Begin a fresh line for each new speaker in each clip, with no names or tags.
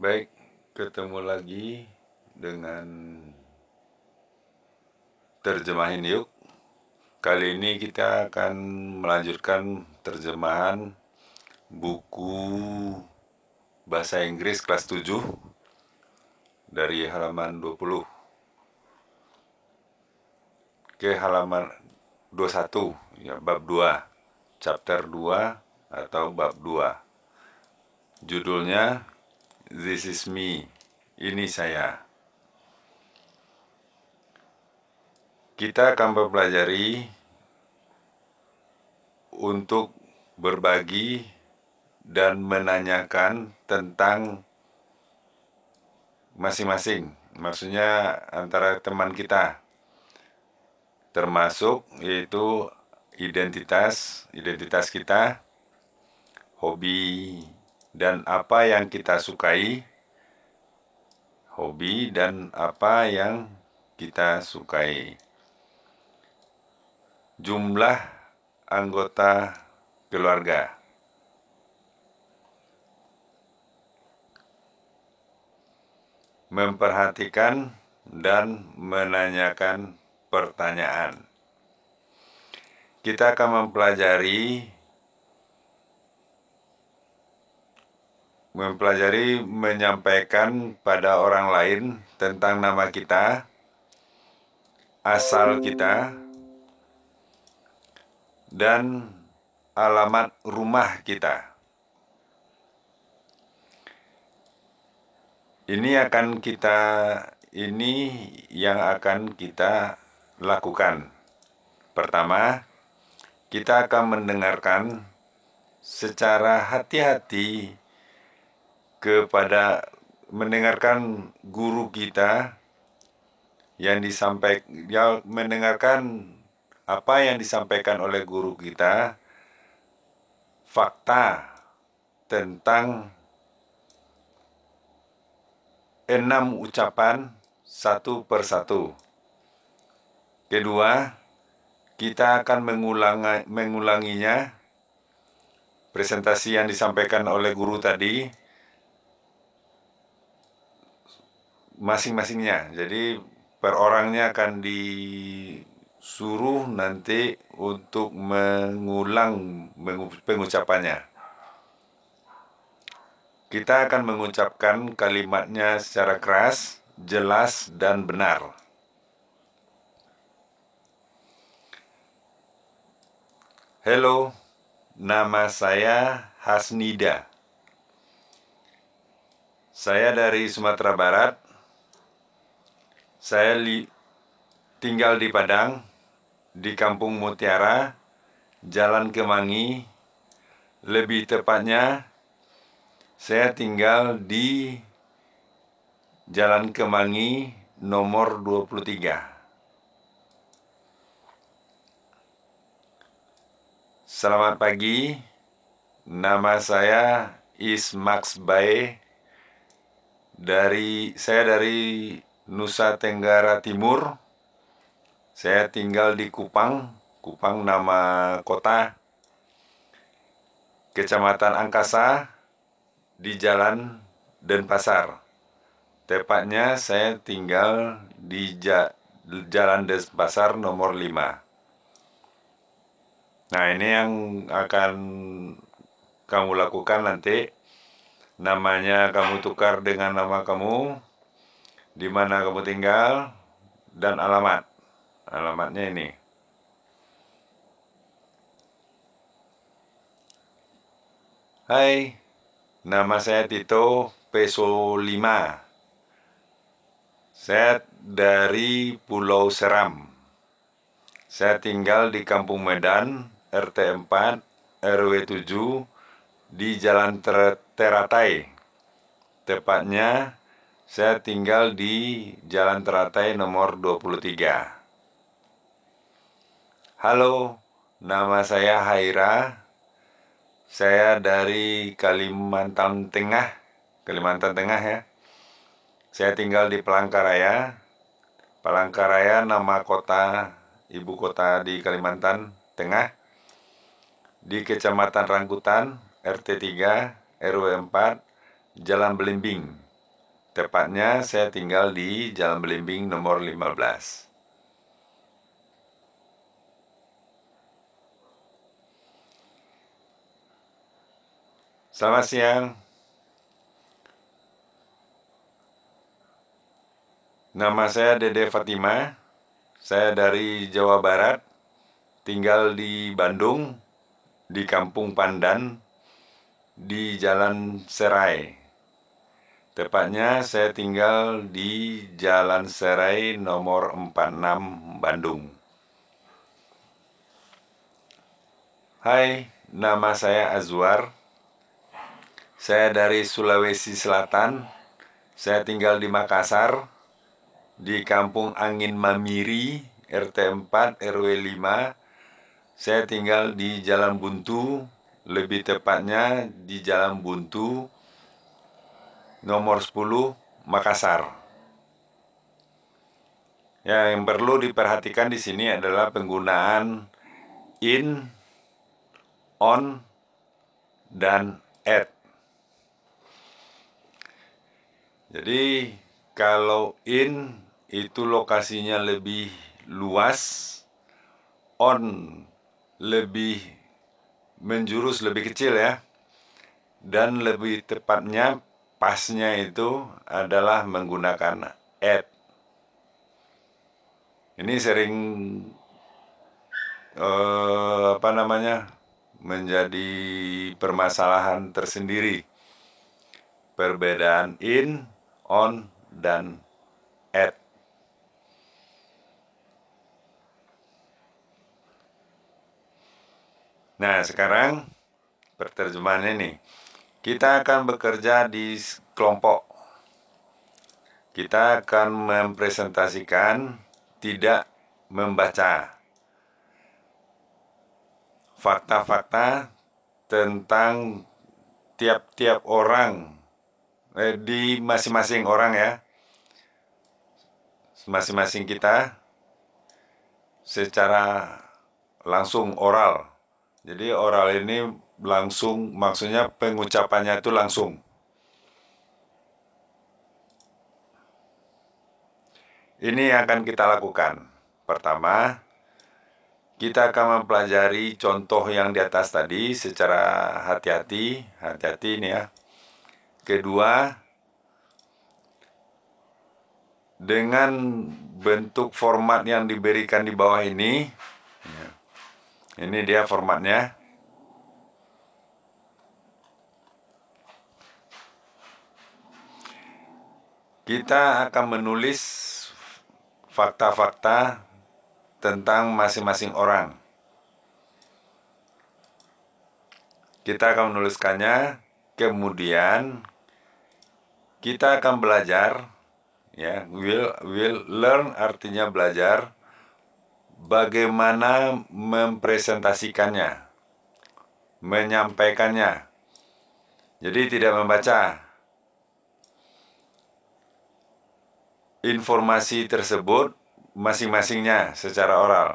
Baik, ketemu lagi dengan terjemahin yuk. Kali ini kita akan melanjutkan terjemahan buku bahasa Inggris kelas 7 dari halaman 20 ke halaman 21 ya bab 2 chapter 2 atau bab 2 judulnya This is me. Ini saya. Kita akan mempelajari untuk berbagi dan menanyakan tentang masing-masing. Maksudnya antara teman kita. Termasuk yaitu identitas, identitas kita, hobi, dan apa yang kita sukai, hobi dan apa yang kita sukai. Jumlah anggota keluarga. Memperhatikan dan menanyakan pertanyaan. Kita akan mempelajari mempelajari menyampaikan pada orang lain tentang nama kita, asal hmm. kita, dan alamat rumah kita. Ini akan kita ini yang akan kita lakukan. Pertama, kita akan mendengarkan secara hati-hati kepada mendengarkan guru kita yang disampaikan yang mendengarkan apa yang disampaikan oleh guru kita fakta tentang enam ucapan satu persatu. Kedua, kita akan mengulang mengulanginya presentasi yang disampaikan oleh guru tadi masing-masingnya. Jadi per orangnya akan disuruh nanti untuk mengulang pengucapannya. Kita akan mengucapkan kalimatnya secara keras, jelas, dan benar. Halo, nama saya Hasnida. Saya dari Sumatera Barat. Saya li tinggal di Padang, di Kampung Mutiara, Jalan Kemangi. Lebih tepatnya, saya tinggal di Jalan Kemangi nomor 23. Selamat pagi, nama saya Ismax Bae dari saya dari Nusa Tenggara Timur. Saya tinggal di Kupang, Kupang nama kota. Kecamatan Angkasa di Jalan Denpasar. Tepatnya saya tinggal di Jalan Jalan Denpasar nomor 5. Nah, ini yang akan kamu lakukan nanti namanya kamu tukar dengan nama kamu di mana kamu tinggal dan alamat. Alamatnya ini. Hai, nama saya Tito Peso 5. Saya dari Pulau Seram. Saya tinggal di Kampung Medan, RT 4, RW 7, di Jalan Teratai. Tepatnya saya tinggal di Jalan Teratai nomor 23. Halo, nama saya Haira. Saya dari Kalimantan Tengah. Kalimantan Tengah ya. Saya tinggal di Palangkaraya. Palangkaraya nama kota ibu kota di Kalimantan Tengah di Kecamatan Rangkutan RT 3 RW 4 Jalan Belimbing Tepatnya saya tinggal di Jalan Belimbing nomor 15. Selamat siang. Nama saya Dede Fatima. Saya dari Jawa Barat. Tinggal di Bandung di Kampung Pandan di Jalan Serai. Tepatnya saya tinggal di Jalan Serai nomor 46 Bandung. Hai, nama saya Azwar. Saya dari Sulawesi Selatan. Saya tinggal di Makassar di Kampung Angin Mamiri RT 4 RW 5. Saya tinggal di Jalan Buntu, lebih tepatnya di Jalan Buntu nomor 10 Makassar. Yang perlu diperhatikan di sini adalah penggunaan in, on, dan at. Jadi kalau in itu lokasinya lebih luas, on lebih menjurus lebih kecil ya, dan lebih tepatnya pasnya itu adalah menggunakan at. Ini sering eh, apa namanya menjadi permasalahan tersendiri. Perbedaan in, on, dan at. Nah, sekarang perterjemahannya nih. Kita akan bekerja di kelompok. Kita akan mempresentasikan, tidak membaca fakta-fakta tentang tiap-tiap orang eh, di masing-masing orang ya. Masing-masing kita secara langsung oral. Jadi oral ini langsung maksudnya pengucapannya itu langsung ini yang akan kita lakukan pertama kita akan mempelajari contoh yang di atas tadi secara hati-hati hati-hati ini ya kedua dengan bentuk format yang diberikan di bawah ini ya, ini dia formatnya Kita akan menulis fakta-fakta tentang masing-masing orang. Kita akan menuliskannya, kemudian kita akan belajar ya, will will learn artinya belajar bagaimana mempresentasikannya, menyampaikannya. Jadi tidak membaca, informasi tersebut masing-masingnya secara oral.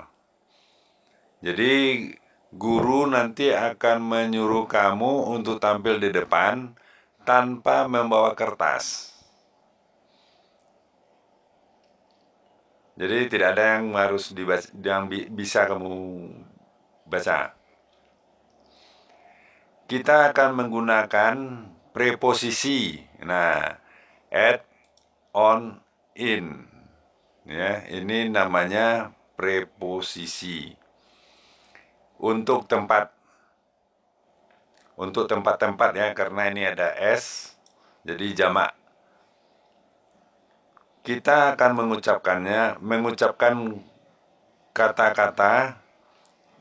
Jadi guru nanti akan menyuruh kamu untuk tampil di depan tanpa membawa kertas. Jadi tidak ada yang harus dibaca, yang bi bisa kamu baca. Kita akan menggunakan preposisi. Nah, at, on, in. Ya, ini namanya preposisi. Untuk tempat untuk tempat-tempat ya karena ini ada s jadi jamak. Kita akan mengucapkannya mengucapkan kata-kata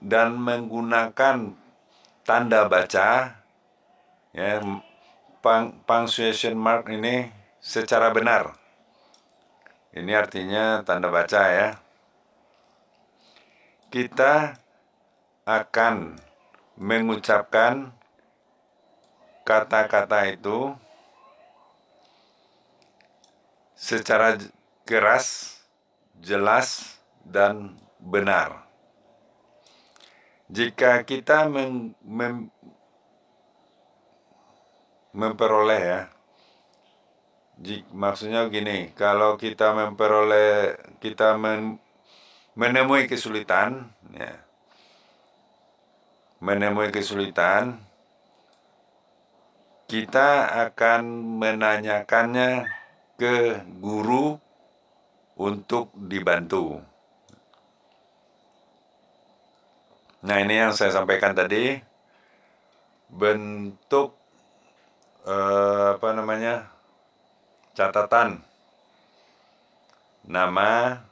dan menggunakan tanda baca ya punctuation mark ini secara benar ini artinya tanda baca ya. Kita akan mengucapkan kata-kata itu secara keras, jelas, dan benar. Jika kita mem mem memperoleh ya maksudnya gini, kalau kita memperoleh kita men, menemui kesulitan, ya. Menemui kesulitan, kita akan menanyakannya ke guru untuk dibantu. Nah, ini yang saya sampaikan tadi bentuk eh, apa namanya? catatan nama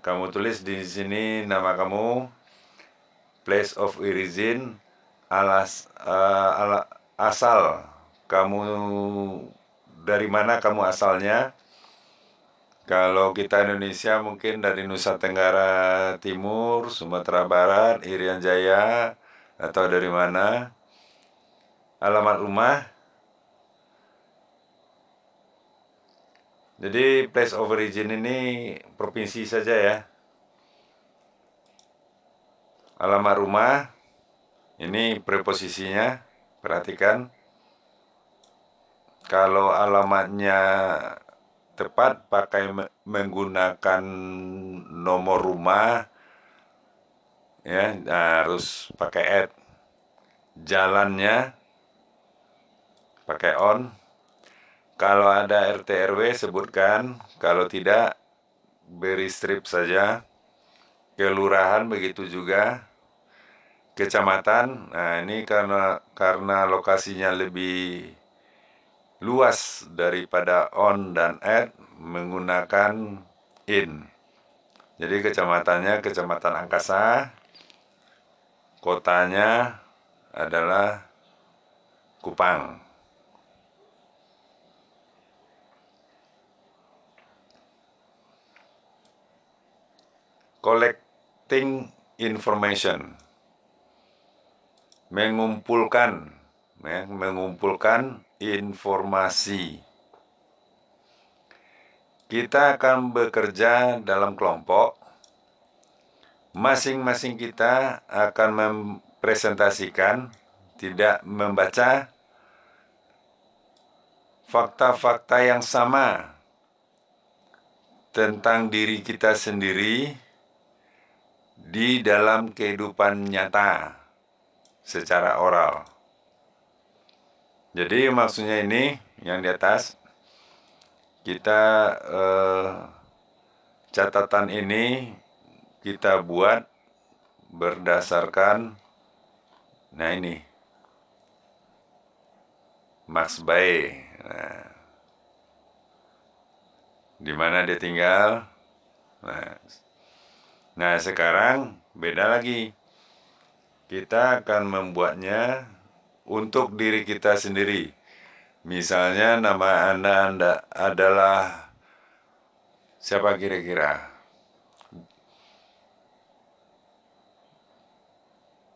kamu tulis di sini nama kamu place of origin alas uh, ala, asal kamu dari mana kamu asalnya kalau kita Indonesia mungkin dari Nusa Tenggara Timur, Sumatera Barat, Irian Jaya atau dari mana alamat rumah Jadi place of origin ini provinsi saja ya. Alamat rumah ini preposisinya perhatikan. Kalau alamatnya tepat pakai menggunakan nomor rumah ya harus pakai add jalannya pakai on kalau ada RT RW sebutkan, kalau tidak beri strip saja. Kelurahan begitu juga. Kecamatan, nah ini karena karena lokasinya lebih luas daripada on dan at menggunakan in. Jadi kecamatannya Kecamatan Angkasa, kotanya adalah Kupang. collecting information mengumpulkan ya, mengumpulkan informasi kita akan bekerja dalam kelompok masing-masing kita akan mempresentasikan tidak membaca fakta-fakta yang sama tentang diri kita sendiri di dalam kehidupan nyata secara oral. Jadi maksudnya ini yang di atas kita eh, catatan ini kita buat berdasarkan nah ini Max Bay. Nah, di mana dia tinggal? Nah, Nah, sekarang beda lagi. Kita akan membuatnya untuk diri kita sendiri. Misalnya nama Anda, anda adalah siapa kira-kira?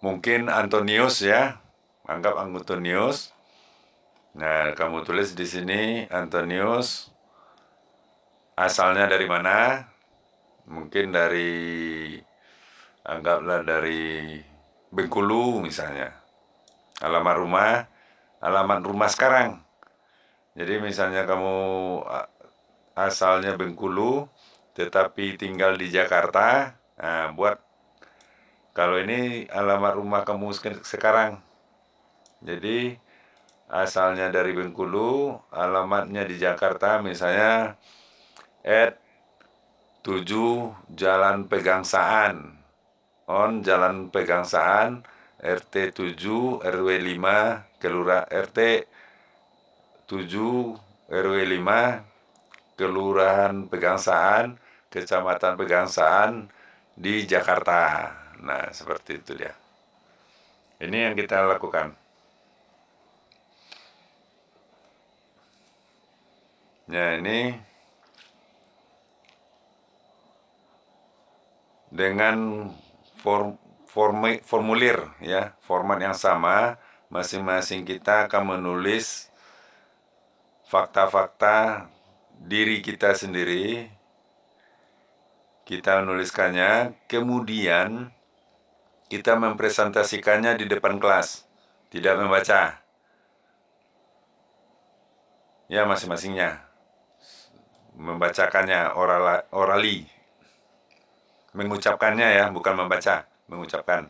Mungkin Antonius ya. Anggap Antonius. Nah, kamu tulis di sini Antonius asalnya dari mana? mungkin dari anggaplah dari Bengkulu misalnya alamat rumah alamat rumah sekarang jadi misalnya kamu asalnya Bengkulu tetapi tinggal di Jakarta nah, buat kalau ini alamat rumah kamu sekarang jadi asalnya dari Bengkulu alamatnya di Jakarta misalnya at 7 Jalan Pegangsaan on Jalan Pegangsaan RT 7 RW 5 Kelurahan RT 7 RW 5 Kelurahan Pegangsaan Kecamatan Pegangsaan di Jakarta. Nah, seperti itu dia. Ini yang kita lakukan. Nah, ini dengan form, form, formulir ya format yang sama masing-masing kita akan menulis fakta-fakta diri kita sendiri kita menuliskannya kemudian kita mempresentasikannya di depan kelas tidak membaca ya masing-masingnya membacakannya oral orali mengucapkannya ya, bukan membaca, mengucapkan.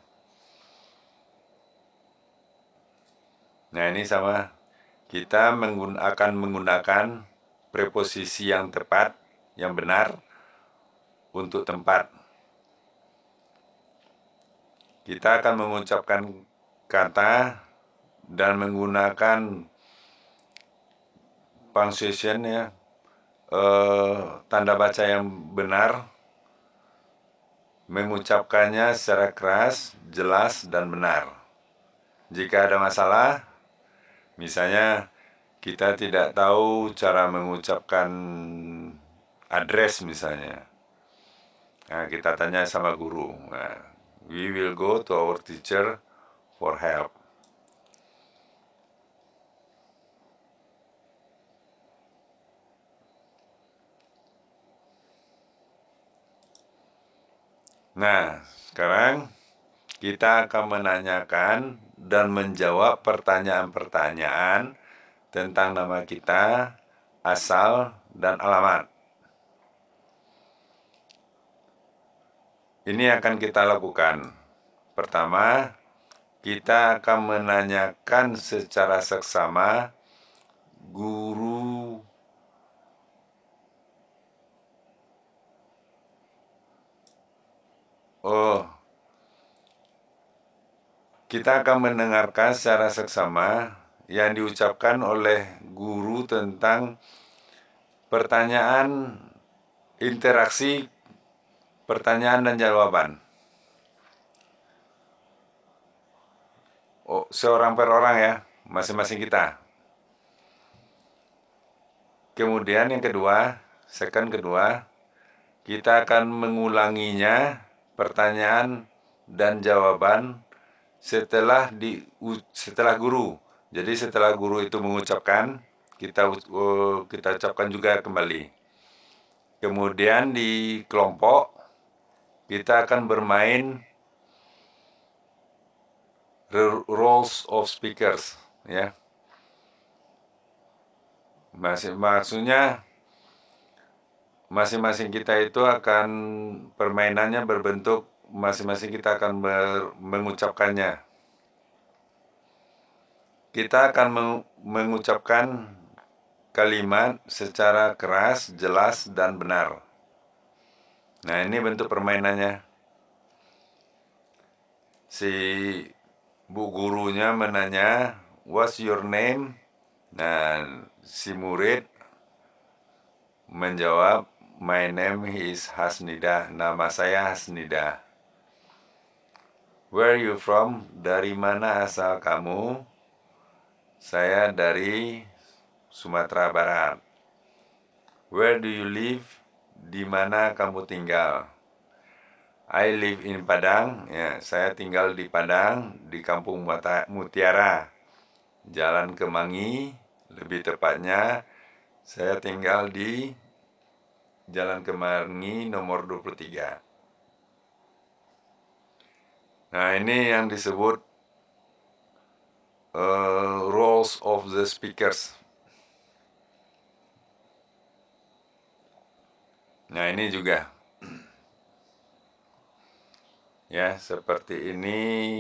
Nah ini sama, kita akan menggunakan preposisi yang tepat, yang benar untuk tempat. Kita akan mengucapkan kata dan menggunakan punctuation ya, eh, tanda baca yang benar mengucapkannya secara keras, jelas, dan benar. Jika ada masalah, misalnya kita tidak tahu cara mengucapkan address misalnya, nah, kita tanya sama guru. Nah, we will go to our teacher for help. Nah, sekarang kita akan menanyakan dan menjawab pertanyaan-pertanyaan tentang nama kita, asal, dan alamat. Ini akan kita lakukan. Pertama, kita akan menanyakan secara seksama guru Oh, kita akan mendengarkan secara seksama yang diucapkan oleh guru tentang pertanyaan interaksi pertanyaan dan jawaban. Oh, seorang per orang ya, masing-masing kita. Kemudian yang kedua, second kedua, kita akan mengulanginya pertanyaan dan jawaban setelah di setelah guru. Jadi setelah guru itu mengucapkan, kita kita ucapkan juga kembali. Kemudian di kelompok kita akan bermain roles of speakers ya. maksudnya masing-masing kita itu akan permainannya berbentuk masing-masing kita akan ber, mengucapkannya. Kita akan mengucapkan kalimat secara keras, jelas dan benar. Nah, ini bentuk permainannya. Si bu gurunya menanya, "What's your name?" Nah, si murid menjawab, My name is Hasnida. Nama saya Hasnida. Where are you from? Dari mana asal kamu? Saya dari Sumatera Barat. Where do you live? Di mana kamu tinggal? I live in Padang. Ya, saya tinggal di Padang, di Kampung Mutiara. Jalan Kemangi, lebih tepatnya saya tinggal di Jalan Kemarni nomor 23. Nah, ini yang disebut uh, roles of the speakers. Nah, ini juga ya seperti ini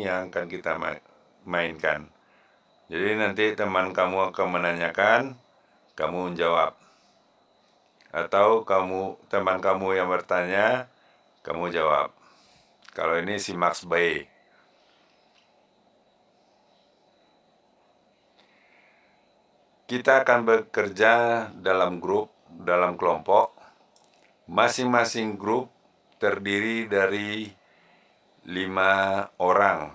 yang akan kita mainkan. Jadi nanti teman kamu akan menanyakan, kamu menjawab atau kamu teman kamu yang bertanya, kamu jawab. Kalau ini si Max Bay. Kita akan bekerja dalam grup, dalam kelompok. Masing-masing grup terdiri dari lima orang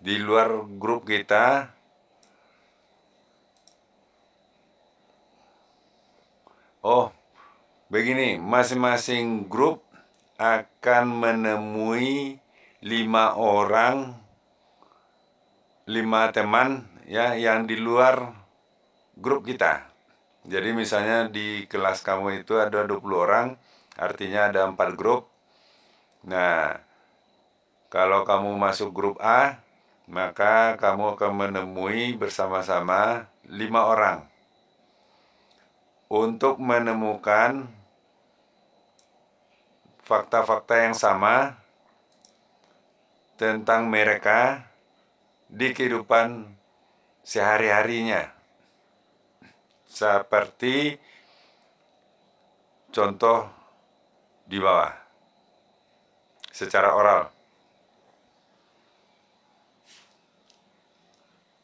di luar grup kita oh begini masing-masing grup akan menemui lima orang lima teman ya yang di luar grup kita jadi misalnya di kelas kamu itu ada 20 orang, artinya ada empat grup. Nah, kalau kamu masuk grup A, maka kamu akan menemui bersama-sama lima orang untuk menemukan fakta-fakta yang sama tentang mereka di kehidupan sehari-harinya, seperti contoh di bawah secara oral.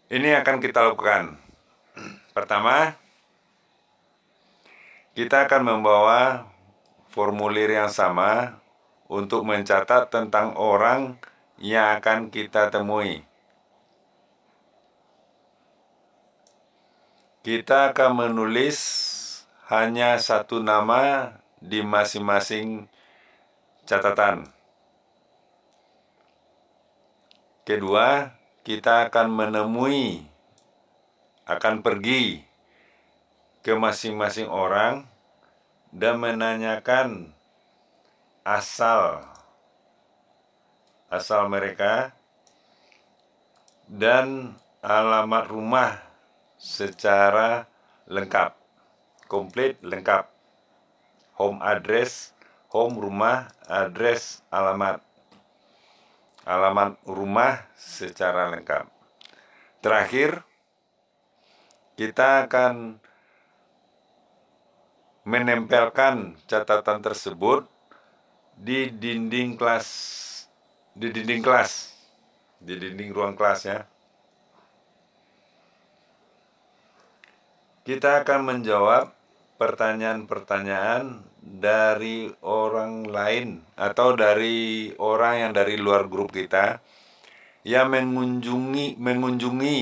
Ini akan kita lakukan. Pertama, kita akan membawa formulir yang sama untuk mencatat tentang orang yang akan kita temui. Kita akan menulis hanya satu nama di masing-masing catatan. Kedua, kita akan menemui, akan pergi ke masing-masing orang dan menanyakan asal asal mereka dan alamat rumah secara lengkap, komplit lengkap. Home address, home rumah, address, alamat alamat rumah secara lengkap. Terakhir, kita akan menempelkan catatan tersebut di dinding kelas di dinding kelas di dinding ruang kelas ya kita akan menjawab pertanyaan-pertanyaan dari orang lain atau dari orang yang dari luar grup kita yang mengunjungi mengunjungi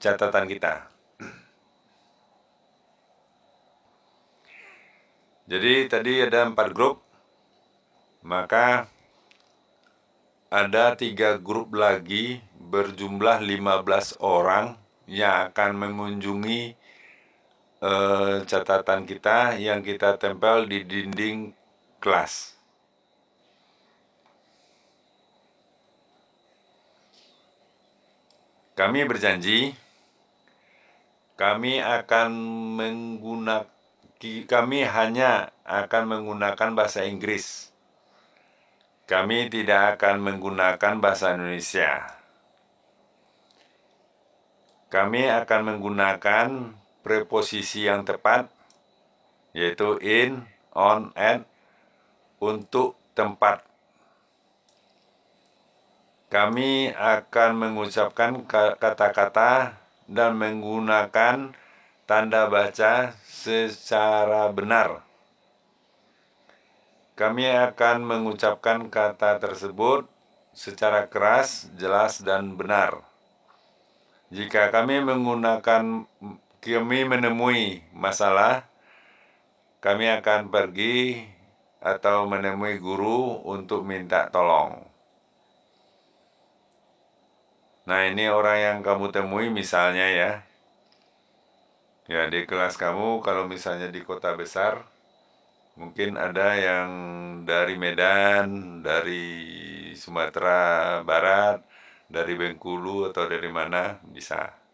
catatan kita. Jadi tadi ada empat grup, maka ada tiga grup lagi berjumlah 15 orang yang akan mengunjungi Eh, catatan kita yang kita tempel di dinding kelas. Kami berjanji kami akan menggunakan kami hanya akan menggunakan bahasa Inggris. Kami tidak akan menggunakan bahasa Indonesia. Kami akan menggunakan preposisi yang tepat yaitu in, on, and untuk tempat. Kami akan mengucapkan kata-kata dan menggunakan tanda baca secara benar. Kami akan mengucapkan kata tersebut secara keras, jelas, dan benar. Jika kami menggunakan kami menemui masalah, kami akan pergi atau menemui guru untuk minta tolong. Nah, ini orang yang kamu temui misalnya ya. Ya, di kelas kamu kalau misalnya di kota besar, mungkin ada yang dari Medan, dari Sumatera Barat, dari Bengkulu atau dari mana bisa.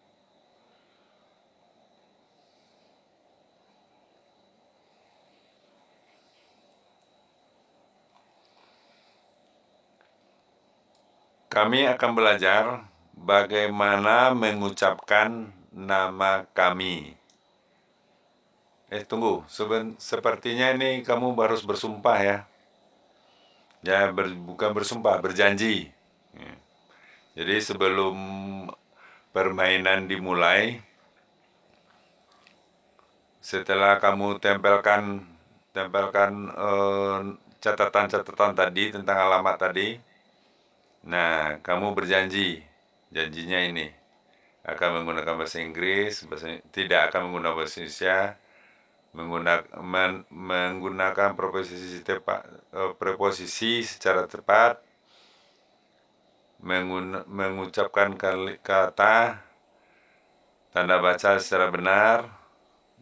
Kami akan belajar bagaimana mengucapkan nama kami. Eh tunggu, Seben sepertinya ini kamu baru bersumpah ya. Ya ber bukan bersumpah, berjanji. Ya. Jadi sebelum permainan dimulai, setelah kamu tempelkan tempelkan eh, catatan-catatan eh, catatan -catatan tadi tentang alamat tadi, Nah, kamu berjanji, janjinya ini akan menggunakan bahasa Inggris, bahasa, tidak akan menggunakan bahasa Indonesia, menggunakan, men, menggunakan preposisi, tepa, eh, preposisi secara tepat, mengun, mengucapkan kata tanda baca secara benar,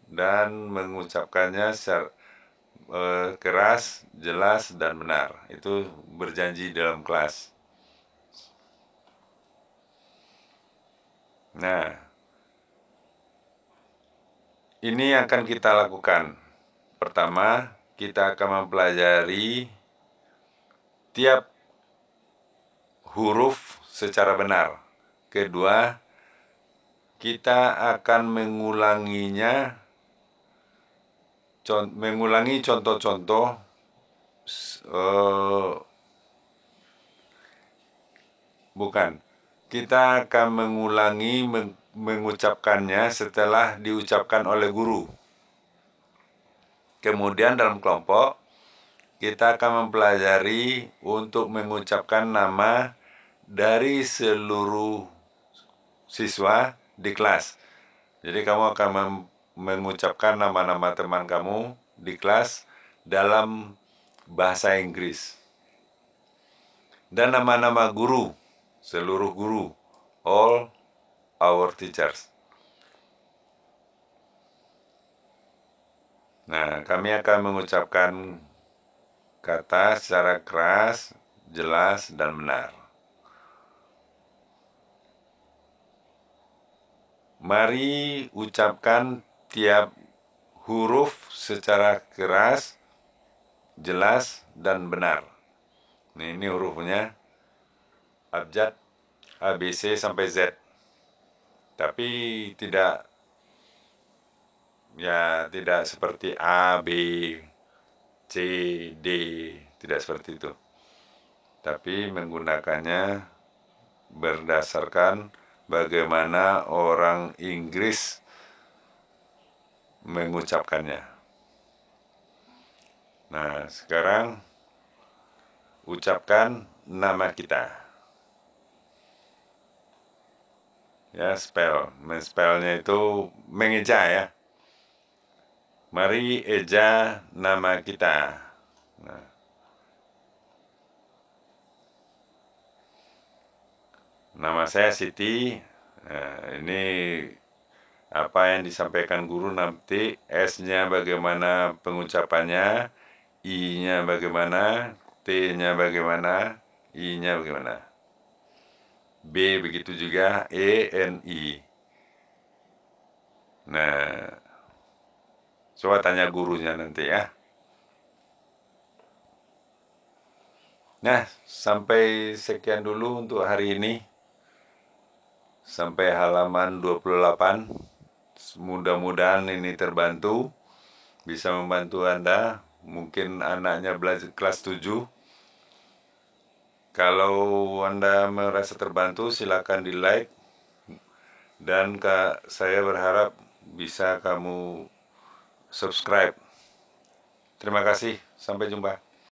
dan mengucapkannya secara eh, keras, jelas, dan benar. Itu berjanji dalam kelas. Nah, ini yang akan kita lakukan. Pertama, kita akan mempelajari tiap huruf secara benar. Kedua, kita akan mengulanginya mengulangi contoh-contoh eh, bukan kita akan mengulangi meng mengucapkannya setelah diucapkan oleh guru. Kemudian dalam kelompok kita akan mempelajari untuk mengucapkan nama dari seluruh siswa di kelas. Jadi kamu akan mengucapkan nama-nama teman kamu di kelas dalam bahasa Inggris. Dan nama-nama guru seluruh guru, all our teachers. Nah, kami akan mengucapkan kata secara keras, jelas, dan benar. Mari ucapkan tiap huruf secara keras, jelas, dan benar. Nah, ini hurufnya abjad ABC sampai Z. Tapi tidak ya tidak seperti A, B, C, D, tidak seperti itu. Tapi menggunakannya berdasarkan bagaimana orang Inggris mengucapkannya. Nah, sekarang ucapkan nama kita. ya spell men spellnya itu mengeja ya mari eja nama kita nah. nama saya Siti nah, ini apa yang disampaikan guru nanti S-nya bagaimana pengucapannya I-nya bagaimana T-nya bagaimana I-nya bagaimana B begitu juga E N I. Nah, coba tanya gurunya nanti ya. Nah, sampai sekian dulu untuk hari ini. Sampai halaman 28. Mudah-mudahan ini terbantu bisa membantu Anda. Mungkin anaknya belajar kelas 7 kalau Anda merasa terbantu, silakan di like. Dan Kak, saya berharap bisa kamu subscribe. Terima kasih, sampai jumpa.